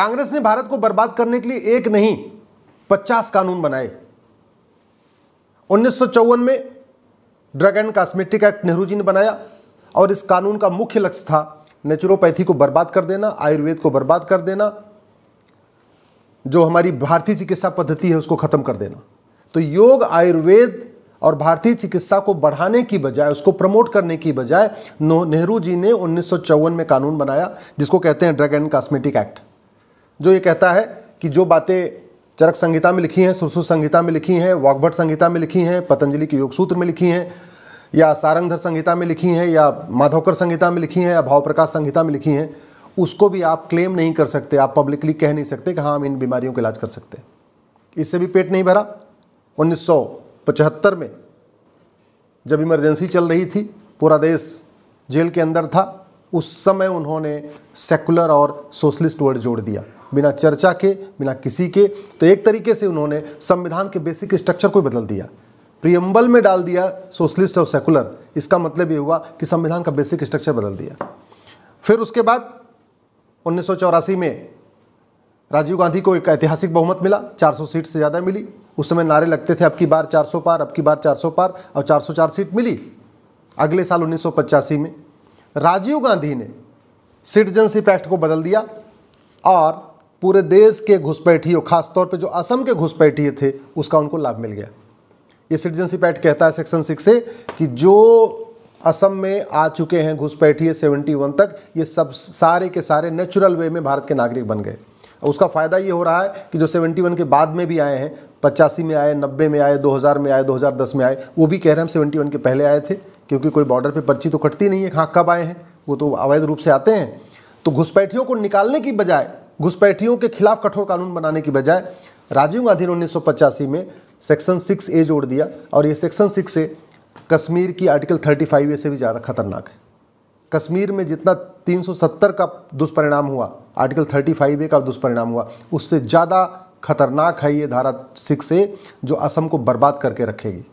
कांग्रेस ने भारत को बर्बाद करने के लिए एक नहीं पचास कानून बनाए उन्नीस में drug and cosmetic act Nehru ji ने बनाया और इस कानून का मुख्य लक्ष्य था नेचुरोपैथी को बर्बाद कर देना आयुर्वेद को बर्बाद कर देना जो हमारी भारतीय चिकित्सा पद्धति है उसको ख़त्म कर देना तो योग आयुर्वेद और भारतीय चिकित्सा को बढ़ाने की बजाय उसको प्रमोट करने की बजाय नेहरू जी ने उन्नीस में कानून बनाया जिसको कहते हैं ड्रग एंड कॉस्मेटिक एक्ट जो ये कहता है कि जो बातें चरक संहिता में लिखी हैं सुरसु संहिता में लिखी हैं वाकभट संहिता में लिखी हैं पतंजलि के योग सूत्र में लिखी हैं या सारंगधर संहिता में लिखी हैं या माधवकर संहिता में लिखी हैं या भाव प्रकाश संहिता में लिखी हैं उसको भी आप क्लेम नहीं कर सकते आप पब्लिकली कह नहीं सकते कि हाँ हम इन बीमारियों का इलाज कर सकते हैं इससे भी पेट नहीं भरा उन्नीस में जब इमरजेंसी चल रही थी पूरा देश जेल के अंदर था उस समय उन्होंने सेकुलर और सोशलिस्ट वर्ड जोड़ दिया बिना चर्चा के बिना किसी के तो एक तरीके से उन्होंने संविधान के बेसिक स्ट्रक्चर को बदल दिया प्रियम्बल में डाल दिया सोशलिस्ट और सेकुलर इसका मतलब ये हुआ कि संविधान का बेसिक स्ट्रक्चर बदल दिया फिर उसके बाद उन्नीस में राजीव गांधी को एक ऐतिहासिक बहुमत मिला 400 सीट से ज़्यादा मिली उस समय नारे लगते थे अब की बार 400 पार अब की बार 400 पार और 404 सीट मिली अगले साल उन्नीस में राजीव गांधी ने सिटीजनशिप एक्ट को बदल दिया और पूरे देश के घुसपैठियों खासतौर पे जो असम के घुसपैठिए थे उसका उनको लाभ मिल गया ये सिटीजनशिप एक्ट कहता है सेक्शन सिक्स से कि जो असम में आ चुके हैं घुसपैठिए सेवेंटी वन तक ये सब सारे के सारे नेचुरल वे में भारत के नागरिक बन गए उसका फ़ायदा ये हो रहा है कि जो सेवेंटी वन के बाद में भी आए हैं पचासी में आए नब्बे में आए हज़ार में आए दस में आए वो भी कह रहे हैं हम सेवेंटी वन के पहले आए थे क्योंकि कोई बॉर्डर पे पर्ची तो कटती नहीं है हाँ कब आए हैं वो तो अवैध रूप से आते हैं तो घुसपैठियों को निकालने की बजाय घुसपैठियों के खिलाफ कठोर कानून बनाने की बजाय राजीव गांधी ने उन्नीस में सेक्शन सिक्स ए जोड़ दिया और ये सेक्शन सिक्स ए कश्मीर की आर्टिकल थर्टी फाइव ए से भी ज़्यादा खतरनाक है कश्मीर में जितना 370 का दुष्परिणाम हुआ आर्टिकल थर्टी फाइव ए का दुष्परिणाम हुआ उससे ज़्यादा खतरनाक है ये धारा सिक्स ए जो असम को बर्बाद करके रखेगी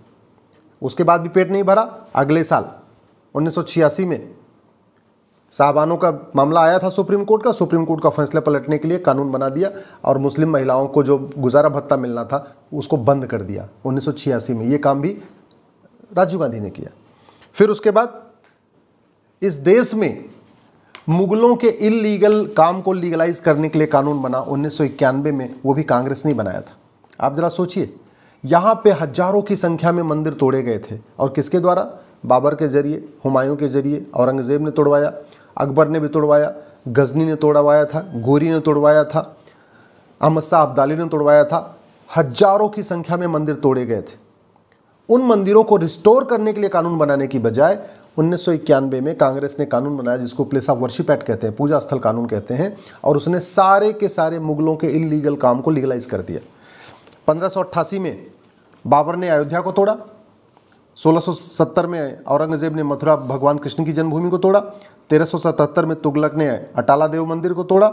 उसके बाद भी पेट नहीं भरा अगले साल उन्नीस में साहबानों का मामला आया था सुप्रीम कोर्ट का सुप्रीम कोर्ट का फैसला पलटने के लिए कानून बना दिया और मुस्लिम महिलाओं को जो गुजारा भत्ता मिलना था उसको बंद कर दिया उन्नीस में ये काम भी राजीव गांधी ने किया फिर उसके बाद इस देश में मुगलों के इलीगल काम को लीगलाइज करने के लिए कानून बना उन्नीस में वो भी कांग्रेस ने बनाया था आप ज़रा सोचिए यहाँ पे हजारों की संख्या में मंदिर तोड़े गए थे और किसके द्वारा बाबर के जरिए हुमायूं के जरिए औरंगज़ेब ने तोड़वाया अकबर ने भी तोड़वाया गजनी ने तोड़वाया था गोरी ने तोड़वाया था अहमद शाह अब्दाली ने तोड़वाया था हजारों की संख्या में मंदिर तोड़े गए थे उन मंदिरों को रिस्टोर करने के लिए कानून बनाने की बजाय उन्नीस में कांग्रेस ने कानून बनाया जिसको प्लेस ऑफ वर्शिप एक्ट कहते हैं पूजा स्थल कानून कहते हैं और उसने सारे के सारे मुगलों के इलीगल काम को लीगलाइज कर दिया पंद्रह में बाबर ने अयोध्या को तोड़ा 1670 में औरंगजेब ने मथुरा भगवान कृष्ण की जन्मभूमि को तोड़ा 1377 में तुगलक ने अटाला देव मंदिर को तोड़ा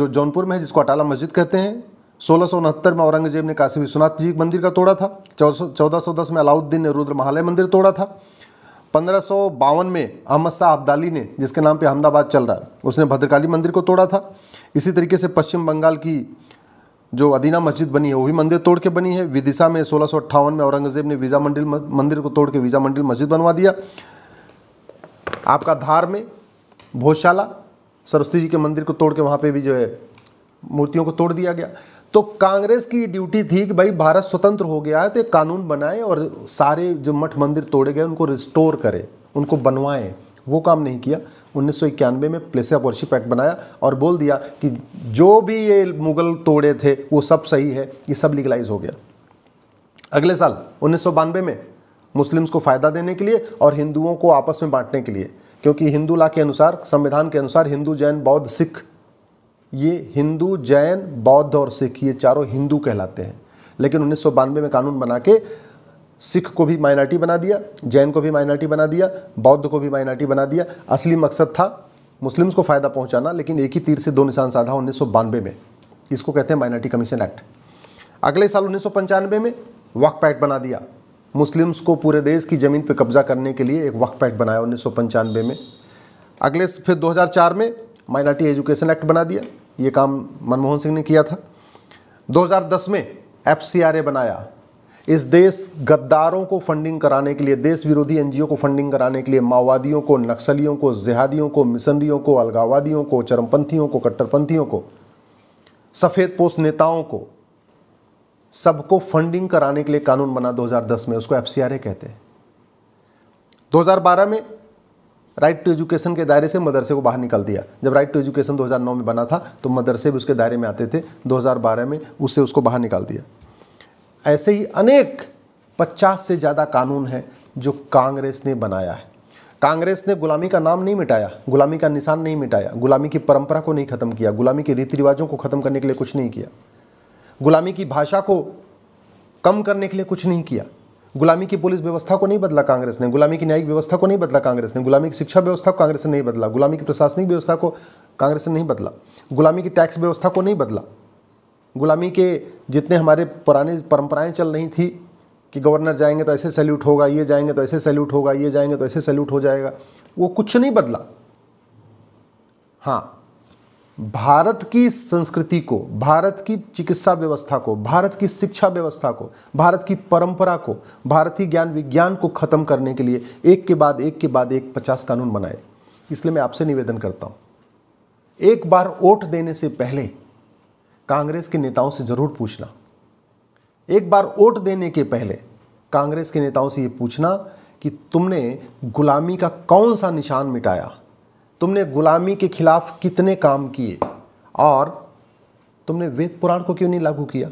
जो जौनपुर में है जिसको अटाला मस्जिद कहते हैं सोलह में औरंगजेब ने काशी विश्वनाथ जी मंदिर का तोड़ा था चौदह में अलाउद्दीन ने रुद्र महालय मंदिर तोड़ा था पंद्रह में अहमद शाह अब्दाली ने जिसके नाम पे अहमदाबाद चल रहा है उसने भद्रकाली मंदिर को तोड़ा था इसी तरीके से पश्चिम बंगाल की जो अदीना मस्जिद बनी है वो भी मंदिर तोड़ के बनी है विदिशा में सोलह में औरंगज़ेब ने वीज़ा मंडल मंदिर को तोड़ के वीज़ा मंडल मस्जिद बनवा दिया आपका धार में भोशाला सरस्वती जी के मंदिर को तोड़ के वहाँ पे भी जो है मूर्तियों को तोड़ दिया गया तो कांग्रेस की ड्यूटी थी कि भाई भारत स्वतंत्र हो गया है तो एक कानून बनाए और सारे जो मठ मंदिर तोड़े गए उनको रिस्टोर करें उनको बनवाएं वो काम नहीं किया उन्नीस में प्लेस ऑफ वर्शिप एक्ट बनाया और बोल दिया कि जो भी ये मुग़ल तोड़े थे वो सब सही है ये सब लीगलाइज हो गया अगले साल उन्नीस में मुस्लिम्स को फ़ायदा देने के लिए और हिंदुओं को आपस में बांटने के लिए क्योंकि हिंदू ला के अनुसार संविधान के अनुसार हिंदू जैन बौद्ध सिख ये हिंदू जैन बौद्ध और सिख ये चारों हिंदू कहलाते हैं लेकिन उन्नीस में कानून बना के सिख को भी माइनॉरिटी बना दिया जैन को भी माइनॉरिटी बना दिया बौद्ध को भी माइनॉरिटी बना दिया असली मकसद था मुस्लिम्स को फ़ायदा पहुंचाना लेकिन एक ही तीर से दो निशान साधा उन्नीस में इसको कहते हैं माइनॉरिटी कमीशन एक्ट अगले साल उन्नीस में वक्फ पैक्ट बना दिया मुस्लिम्स को पूरे देश की ज़मीन पर कब्जा करने के लिए एक वक्फ पैक्ट बनाया उन्नीस में अगले फिर दो में माइनॉरिटी एजुकेशन एक्ट बना दिया ये काम मनमोहन सिंह ने किया था 2010 में एफ बनाया इस देश गद्दारों को फंडिंग कराने के लिए देश विरोधी एनजीओ को फंडिंग कराने के लिए माओवादियों को नक्सलियों को जिहादियों को मिशनरियों को अलगावादियों को चरमपंथियों को कट्टरपंथियों को सफ़ेद पोस्ट नेताओं को सबको फंडिंग कराने के लिए कानून बना 2010 में उसको एफ कहते हैं 2012 में राइट टू एजुकेशन के दायरे से मदरसे को बाहर निकाल दिया जब राइट टू एजुकेशन 2009 में बना था तो मदरसे भी उसके दायरे में आते थे 2012 में उससे उसको बाहर निकाल दिया ऐसे ही अनेक पचास से ज़्यादा कानून हैं जो कांग्रेस ने बनाया है कांग्रेस ने गुलामी का नाम नहीं मिटाया गुलामी का निशान नहीं मिटाया गुलामी की परंपरा को नहीं ख़त्म किया गुलामी के रीति रिवाजों को ख़त्म करने के लिए कुछ नहीं किया गुलामी की भाषा को कम करने के लिए कुछ नहीं किया गुलामी की पुलिस व्यवस्था को नहीं बदला कांग्रेस ने गुलामी की न्यायिक व्यवस्था को नहीं बदला कांग्रेस ने गुलामी की शिक्षा व्यवस्था को कांग्रेस ने नहीं बदला गुलामी की प्रशासनिक व्यवस्था को कांग्रेस ने नहीं बदला गुलामी की टैक्स व्यवस्था को नहीं बदला गुलामी के जितने हमारे पुराने परंपराएं चल रही थी कि गवर्नर जाएंगे तो ऐसे सैल्यूट होगा ये जाएंगे तो ऐसे सैल्यूट होगा ये जाएंगे तो ऐसे सैल्यूट हो जाएगा वो कुछ नहीं बदला हाँ भारत की संस्कृति को भारत की चिकित्सा व्यवस्था को भारत की शिक्षा व्यवस्था को भारत की परंपरा को भारतीय ज्ञान विज्ञान को खत्म करने के लिए एक के बाद एक के बाद एक पचास कानून बनाए इसलिए मैं आपसे निवेदन करता हूँ एक बार वोट देने से पहले कांग्रेस के नेताओं से ज़रूर पूछना एक बार वोट देने के पहले कांग्रेस के नेताओं से ये पूछना कि तुमने गुलामी का कौन सा निशान मिटाया तुमने गुलामी के खिलाफ कितने काम किए और तुमने वेद पुराण को क्यों नहीं लागू किया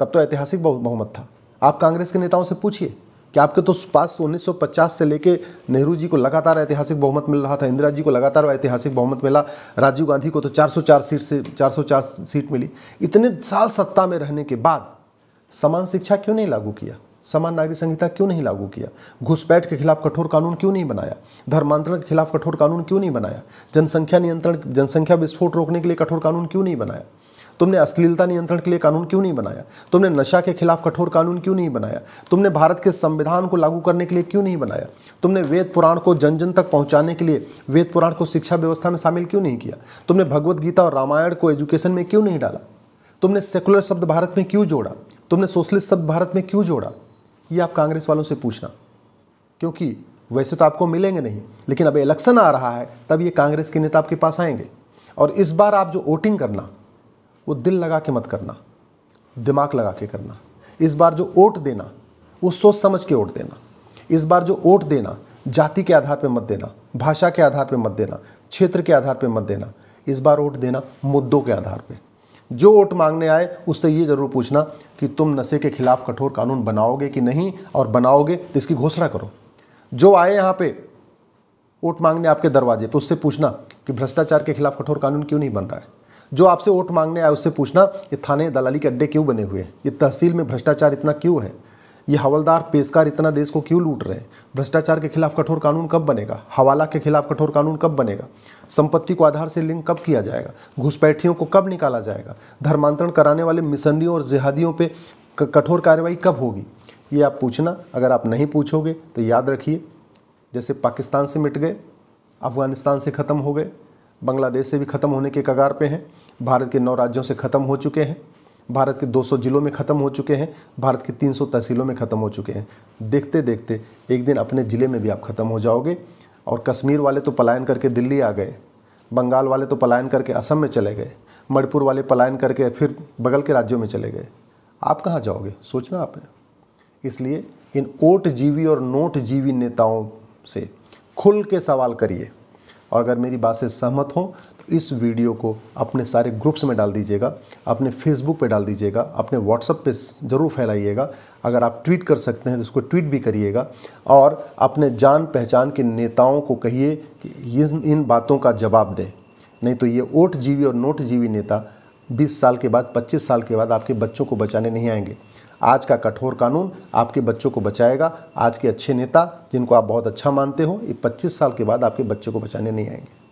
तब तो ऐतिहासिक बहुमत था आप कांग्रेस के नेताओं से पूछिए कि आपके तो पास 1950 तो से लेके नेहरू जी को लगातार ऐतिहासिक बहुमत मिल रहा था इंदिरा जी को लगातार ऐतिहासिक बहुमत मिला राजीव गांधी को तो 404 सीट से 404 सीट मिली इतने साल सत्ता में रहने के बाद समान शिक्षा क्यों नहीं लागू किया समान नागरिक संहिता क्यों नहीं लागू किया घुसपैठ के खिलाफ कठोर कानून क्यों नहीं बनाया धर्मांतरण के खिलाफ कठोर कानून क्यों नहीं बनाया जनसंख्या नियंत्रण जनसंख्या विस्फोट रोकने के लिए कठोर कानून क्यों नहीं बनाया तुमने अश्लीलता नियंत्रण के लिए कानून क्यों नहीं बनाया तुमने नशा के खिलाफ कठोर कानून क्यों नहीं बनाया तुमने भारत के संविधान को लागू करने के लिए क्यों नहीं बनाया तुमने वेद पुराण को जन जन तक पहुंचाने के लिए वेद पुराण को शिक्षा व्यवस्था में शामिल क्यों नहीं किया तुमने भगवत गीता और रामायण को एजुकेशन में क्यों नहीं डाला तुमने सेकुलर शब्द भारत में क्यों जोड़ा तुमने सोशलिस्ट शब्द भारत में क्यों जोड़ा ये आप कांग्रेस वालों से पूछना क्योंकि वैसे तो आपको मिलेंगे नहीं लेकिन अब इलेक्शन आ रहा है तब ये कांग्रेस के नेता आपके पास आएंगे और इस बार आप जो वोटिंग करना वो दिल लगा के मत करना दिमाग लगा के करना इस बार जो वोट देना वो सोच समझ के वोट देना इस बार जो वोट देना जाति के आधार पर मत देना भाषा के आधार पर मत देना क्षेत्र के आधार पर मत देना इस बार वोट देना मुद्दों के आधार पर जो वोट मांगने आए उससे ये ज़रूर पूछना कि तुम नशे के खिलाफ कठोर कानून बनाओगे कि नहीं और बनाओगे तो इसकी घोषणा करो जो आए यहाँ पे वोट मांगने आपके दरवाजे पर उससे पूछना कि भ्रष्टाचार के खिलाफ कठोर कानून क्यों नहीं बन रहा है जो आपसे वोट मांगने आए उससे पूछना ये थाने दलाली के अड्डे क्यों बने हुए हैं ये तहसील में भ्रष्टाचार इतना क्यों है ये हवलदार पेशकार इतना देश को क्यों लूट रहे हैं भ्रष्टाचार के खिलाफ कठोर कानून कब बनेगा हवाला के खिलाफ कठोर कानून कब बनेगा संपत्ति को आधार से लिंक कब किया जाएगा घुसपैठियों को कब निकाला जाएगा धर्मांतरण कराने वाले मिशनरियों और जिहादियों पर कठोर कार्रवाई कब होगी ये आप पूछना अगर आप नहीं पूछोगे तो याद रखिए जैसे पाकिस्तान से मिट गए अफगानिस्तान से ख़त्म हो गए बांग्लादेश से भी ख़त्म होने के कगार पे हैं भारत के नौ राज्यों से ख़त्म हो चुके हैं भारत के 200 जिलों में ख़त्म हो चुके हैं भारत की 300 तहसीलों में ख़त्म हो चुके हैं देखते देखते एक दिन अपने ज़िले में भी आप ख़त्म हो जाओगे और कश्मीर वाले तो पलायन करके दिल्ली आ गए बंगाल वाले तो पलायन करके असम में चले गए मणिपुर वाले पलायन करके फिर बगल के राज्यों में चले गए आप कहाँ जाओगे सोचना आपने इसलिए इन ओट जीवी और नोट जीवी नेताओं से खुल के सवाल करिए और अगर मेरी बात से सहमत हो तो इस वीडियो को अपने सारे ग्रुप्स में डाल दीजिएगा अपने फेसबुक पे डाल दीजिएगा अपने व्हाट्सअप पे ज़रूर फैलाइएगा अगर आप ट्वीट कर सकते हैं तो उसको ट्वीट भी करिएगा और अपने जान पहचान के नेताओं को कहिए कि इन इन बातों का जवाब दें नहीं तो ये ओट जीवी और नोट जीवी नेता 20 साल के बाद 25 साल के बाद आपके बच्चों को बचाने नहीं आएंगे आज का कठोर कानून आपके बच्चों को बचाएगा आज के अच्छे नेता जिनको आप बहुत अच्छा मानते हो ये 25 साल के बाद आपके बच्चे को बचाने नहीं आएंगे